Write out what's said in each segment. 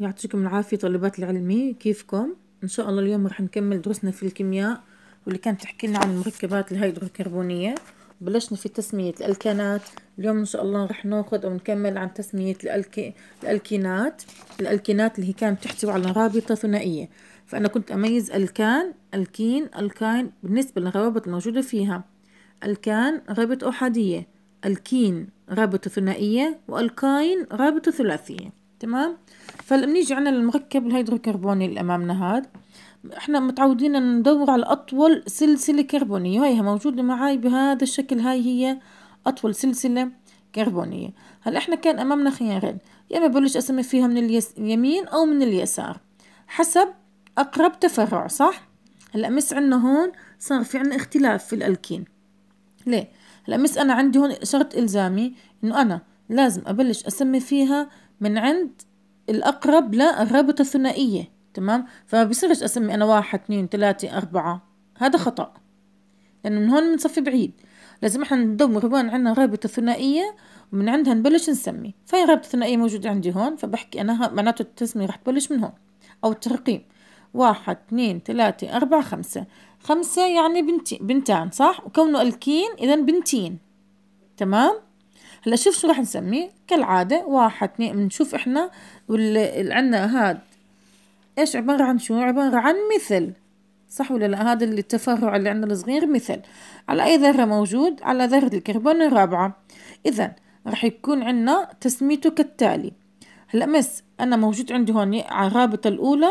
يعطيكم العافية طالبات العلمي كيفكم ان شاء الله اليوم راح نكمل دروسنا في الكيمياء واللي كانت تحكي لنا عن المركبات الهيدروكربونية بلشنا في تسمية الألكانات اليوم إن شاء الله رح ناخذ أو نكمل عن تسمية الألكي... الألكينات الألكينات اللي هي كانت تحتوي على رابطة ثنائية فأنا كنت أميز ألكان ألكين ألكاين بالنسبة للروابط الموجودة فيها ألكان رابط أحادية ألكين رابطة ثنائية وألكاين رابطة ثلاثية تمام فبنيجي عنا المركب الهيدروكربوني اللي امامنا هاد احنا متعودين ندور على اطول سلسله كربونيه وهيها موجوده معاي بهذا الشكل هاي هي اطول سلسله كربونيه هلا احنا كان امامنا خيارين يا اما بلش اسمي فيها من اليمين او من اليسار حسب اقرب تفرع صح هلا مس عنا هون صار في عنا اختلاف في الالكين ليه هلا مس انا عندي هون شرط الزامي انه انا لازم ابلش اسمي فيها من عند الأقرب للرابطة الثنائية تمام فما بيصيرش أسمي أنا واحد اثنين ثلاثة أربعة هذا خطأ لأنه من هون بنصفي بعيد لازم احنا ندور وين عندنا رابطة ثنائية ومن عندها نبلش نسمي فهي رابطة ثنائية موجودة عندي هون فبحكي أنا معناته التسمية رح تبلش من هون أو الترقيم واحد اثنين ثلاثة أربعة خمسة خمسة يعني بنتي بنتان صح وكونه الكين إذا بنتين تمام هلا شوف شو راح نسميه كالعادة واحد اثنين بنشوف احنا واللي عندنا هاد ايش عبارة عن شو عبارة عن مثل صح ولا لا هذا اللي التفرع اللي عندنا الصغير مثل على اي ذرة موجود على ذرة الكربون الرابعة اذا راح يكون عندنا تسميته كالتالي هلا مس انا موجود عندي هون على الرابطة الاولى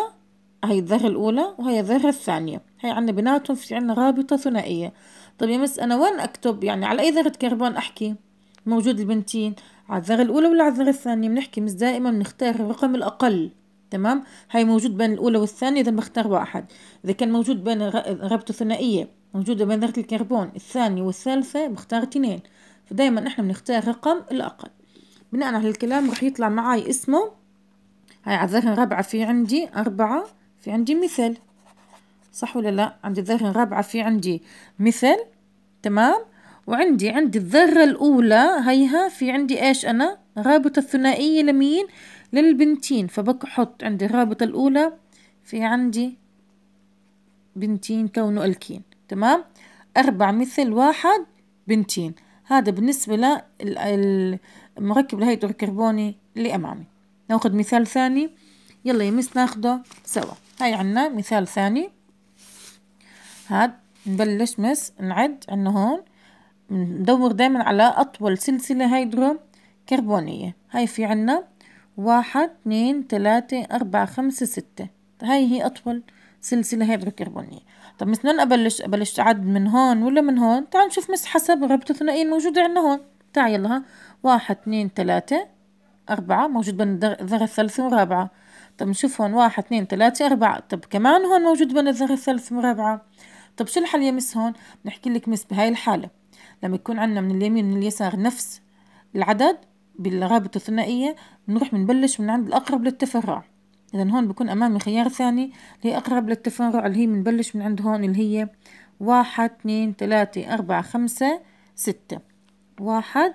هاي الذرة الأولى وهي الذرة الثانية هي عندنا بيناتهم في عندنا رابطة ثنائية طب يا مس أنا وين أكتب يعني على أي ذرة كربون أحكي موجود البنتين على الذرة الأولى ولا على الذرة الثانية بنحكي مش دائما بنختار الرقم الأقل تمام هاي موجود بين الأولى والثانية إذا بختار واحد إذا كان موجود بين ربطة ثنائية موجودة بين ذرة الكربون الثانية والثالثة بختار اثنين فدائما احنا بنختار الرقم الأقل بناء على الكلام راح يطلع معاي اسمه هاي على الذرة الرابعة في عندي أربعة في عندي مثل صح ولا لا عند الذرة الرابعة في عندي مثل تمام وعندي عندي الذرة الأولى هيها في عندي إيش أنا رابطة الثنائية لمين للبنتين فبحط عندي الرابطة الأولى في عندي بنتين كونه ألكين تمام أربع مثل واحد بنتين هذا بالنسبة للمركب الهيدرو اللي أمامي ناخذ مثال ثاني يلا يمس ناخده سوا هاي عنا مثال ثاني هاد نبلش مس نعد عنا هون ندور دايما على أطول سلسلة هيدرو كربونية هاي في عنا واحد اثنين ثلاثة أربعة خمسة ستة هاي هي أطول سلسلة هيدرو كربونية طب مثلا أبلش أبلش أعد من هون ولا من هون تعال نشوف مس حسب رابطة الثنائية الموجودة عنا هون تعال يلا ها واحد اثنين ثلاثة أربعة موجود بين الذرة الثالثة والرابعة طب نشوف هون واحد اثنين ثلاثة أربعة طب كمان هون موجود بين الذرة الثالثة والرابعة طب شو الحل يا مس هون بنحكي لك مس بهاي الحالة لما يكون عندنا من اليمين من اليسار نفس العدد بالرابطة الثنائية بنروح بنبلش من عند الأقرب للتفرع إذا هون بكون أمامي خيار ثاني اللي هي أقرب للتفرع اللي هي بنبلش من عند هون اللي هي واحد اثنين ثلاثة أربعة خمسة ستة واحد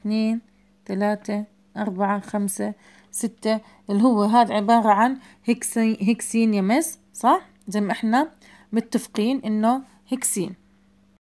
اثنين ثلاثة أربعة خمسة ستة اللي هو هذا عبارة عن هكسين هكسين يمس صح زي ما احنا متفقين إنه هكسين